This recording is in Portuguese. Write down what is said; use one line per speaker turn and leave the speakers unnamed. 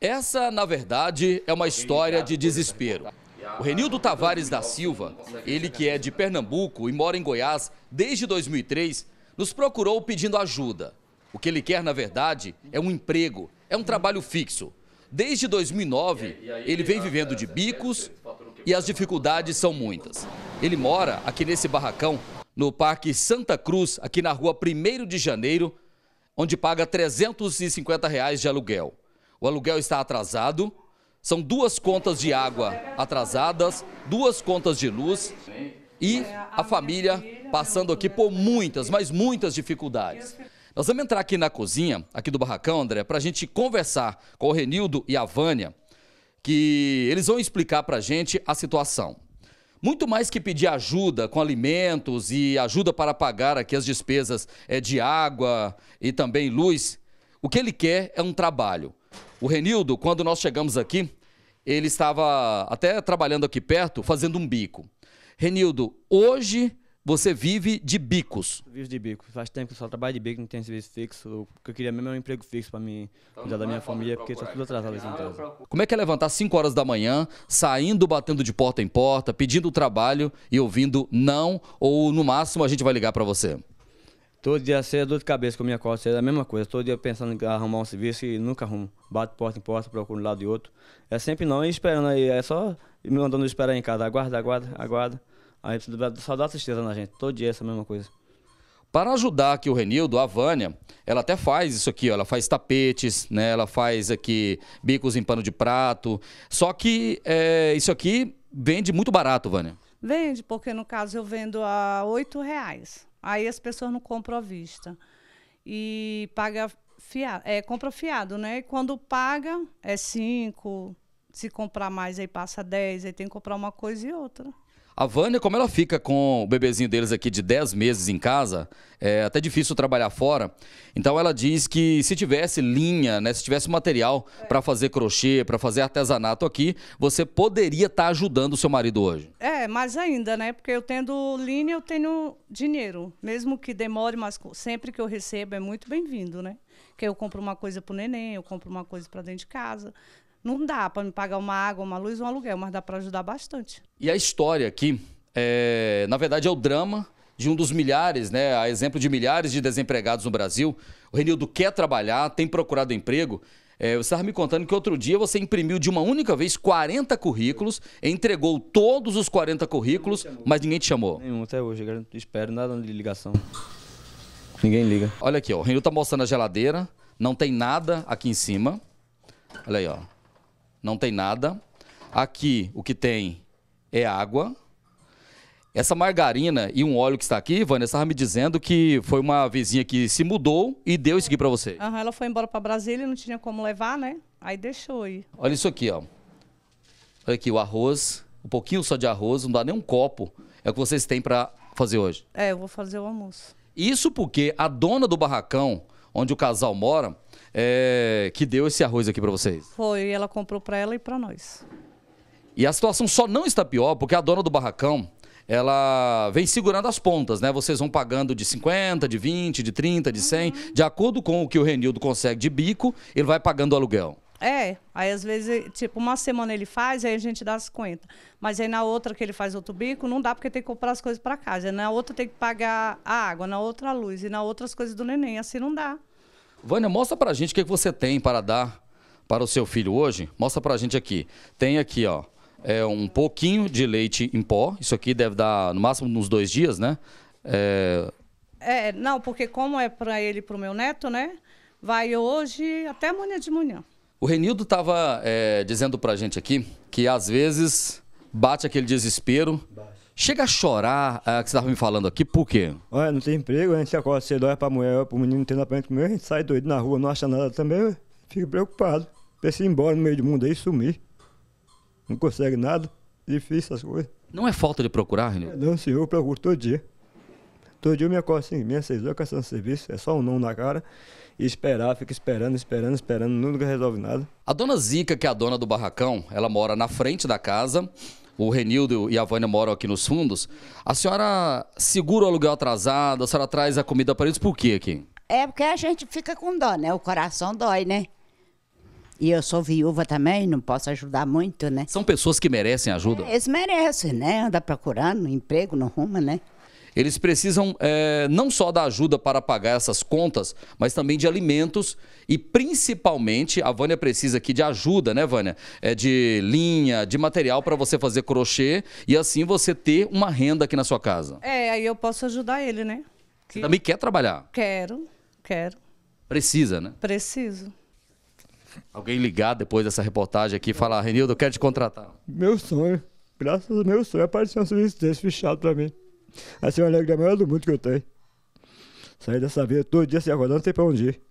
Essa, na verdade, é uma história de desespero. O Renildo Tavares da Silva, ele que é de Pernambuco e mora em Goiás desde 2003, nos procurou pedindo ajuda. O que ele quer, na verdade, é um emprego, é um trabalho fixo. Desde 2009, ele vem vivendo de bicos e as dificuldades são muitas. Ele mora aqui nesse barracão, no Parque Santa Cruz, aqui na rua 1 de Janeiro, onde paga R$ 350 de aluguel o aluguel está atrasado, são duas contas de água atrasadas, duas contas de luz e a família passando aqui por muitas, mas muitas dificuldades. Nós vamos entrar aqui na cozinha, aqui do barracão, André, para a gente conversar com o Renildo e a Vânia, que eles vão explicar para a gente a situação. Muito mais que pedir ajuda com alimentos e ajuda para pagar aqui as despesas eh, de água e também luz, o que ele quer é um trabalho. O Renildo, quando nós chegamos aqui, ele estava até trabalhando aqui perto, fazendo um bico. Renildo, hoje você vive de bicos. Vivo de bico. Faz tempo que eu só trabalho de bico, não tenho serviço fixo. O que eu queria mesmo é um emprego fixo para mim então, da minha família, porque só tá tudo atrasado aqui em Como é que é levantar 5 horas da manhã, saindo, batendo de porta em porta, pedindo trabalho e ouvindo não, ou no máximo a gente vai ligar para você? Todo dia cedo, é dor de cabeça com a minha costa, é a mesma coisa. Todo dia pensando em arrumar um serviço e nunca arrumo. Bato porta em porta, procuro um lado e outro. É sempre não, e esperando aí, é só me mandando esperar em casa. Aguarda, aguarda, aguarda. Aí só dá tristeza na gente. Todo dia é essa mesma coisa. Para ajudar aqui o Renildo, a Vânia, ela até faz isso aqui, ó, ela faz tapetes, né? Ela faz aqui bicos em pano de prato. Só que é, isso aqui vende muito barato, Vânia.
Vende, porque no caso eu vendo a R$ reais. Aí as pessoas não compram à vista. E paga fiado, é, compra fiado, né? E quando paga, é cinco. Se comprar mais, aí passa dez. Aí tem que comprar uma coisa e outra.
A Vânia, como ela fica com o bebezinho deles aqui de 10 meses em casa, é até difícil trabalhar fora. Então ela diz que se tivesse linha, né, se tivesse material é. para fazer crochê, para fazer artesanato aqui, você poderia estar tá ajudando o seu marido hoje.
É, mais ainda, né? Porque eu tendo linha, eu tenho dinheiro. Mesmo que demore, mas sempre que eu recebo é muito bem-vindo, né? Que eu compro uma coisa pro neném, eu compro uma coisa para dentro de casa. Não dá para me pagar uma água, uma luz, um aluguel, mas dá para ajudar bastante.
E a história aqui, é, na verdade, é o drama de um dos milhares, né, a exemplo de milhares de desempregados no Brasil. O Renildo quer trabalhar, tem procurado emprego. É, você estava me contando que outro dia você imprimiu de uma única vez 40 currículos, entregou todos os 40 currículos, mas ninguém te chamou. Nenhum, até hoje. Espero nada de ligação. Ninguém liga. Olha aqui, ó, o Renildo está mostrando a geladeira, não tem nada aqui em cima. Olha aí, ó não tem nada. Aqui o que tem é água. Essa margarina e um óleo que está aqui, Vânia, estava me dizendo que foi uma vizinha que se mudou e deu isso aqui para você.
Aham, ela foi embora para Brasília, e não tinha como levar, né? Aí deixou aí.
Olha isso aqui, ó. Olha aqui o arroz, um pouquinho só de arroz, não dá nem um copo. É o que vocês têm para fazer hoje.
É, eu vou fazer o almoço.
Isso porque a dona do barracão onde o casal mora, é, que deu esse arroz aqui para vocês?
Foi, ela comprou para ela e para nós.
E a situação só não está pior porque a dona do barracão, ela vem segurando as pontas, né? Vocês vão pagando de 50, de 20, de 30, de 100, uhum. de acordo com o que o Renildo consegue de bico, ele vai pagando o aluguel.
É, aí às vezes, tipo, uma semana ele faz, aí a gente dá as contas. Mas aí na outra que ele faz outro bico, não dá porque tem que comprar as coisas para casa. Na outra tem que pagar a água, na outra a luz e na outra as coisas do neném. Assim não dá.
Vânia, mostra pra gente o que, você tem para dar para o seu filho hoje. Mostra pra gente aqui. Tem aqui, ó, é um pouquinho de leite em pó. Isso aqui deve dar no máximo uns dois dias, né? É,
é não, porque como é para ele e pro meu neto, né? Vai hoje até amanhã de manhã.
O Renildo estava é, dizendo para a gente aqui que às vezes bate aquele desespero. Chega a chorar, é, que você estava me falando aqui, por quê? Olha, não tem emprego, a gente acorda cedo, olha a mulher, para o menino, não tem na frente comer, a gente sai doido na rua, não acha nada também, fica preocupado. Pensa ir embora no meio do mundo aí, sumir. Não consegue nada, difícil as coisas. Não é falta de procurar, Renildo? É, não, senhor, eu procuro todo dia. Todo dia eu me acordo assim, minha seis horas caçando serviço, é só um não na cara. E esperar, fica esperando, esperando, esperando, nunca resolve nada. A dona Zica, que é a dona do barracão, ela mora na frente da casa. O Renildo e a Vânia moram aqui nos fundos. A senhora segura o aluguel atrasado, a senhora traz a comida para eles, por quê aqui?
É porque a gente fica com dó, né? O coração dói, né?
E eu sou viúva também, não posso ajudar muito, né? São pessoas que merecem ajuda? É, eles merecem,
né? Andar procurando emprego, no rumo, né?
eles precisam é, não só da ajuda para pagar essas contas, mas também de alimentos e principalmente a Vânia precisa aqui de ajuda, né, Vânia? É de linha, de material para você fazer crochê e assim você ter uma renda aqui na sua casa.
É, aí eu posso ajudar ele, né?
Que... Você também quer trabalhar?
Quero, quero.
Precisa, né?
Preciso.
Alguém ligar depois dessa reportagem aqui e falar, Renildo, eu quero te contratar. Meu sonho, graças ao meu sonho, apareceu um serviço desse fechado para mim. Assim é uma alegria maior do mundo que eu tenho. Sair dessa vida todo dia se assim, rodando, não tem pra onde ir.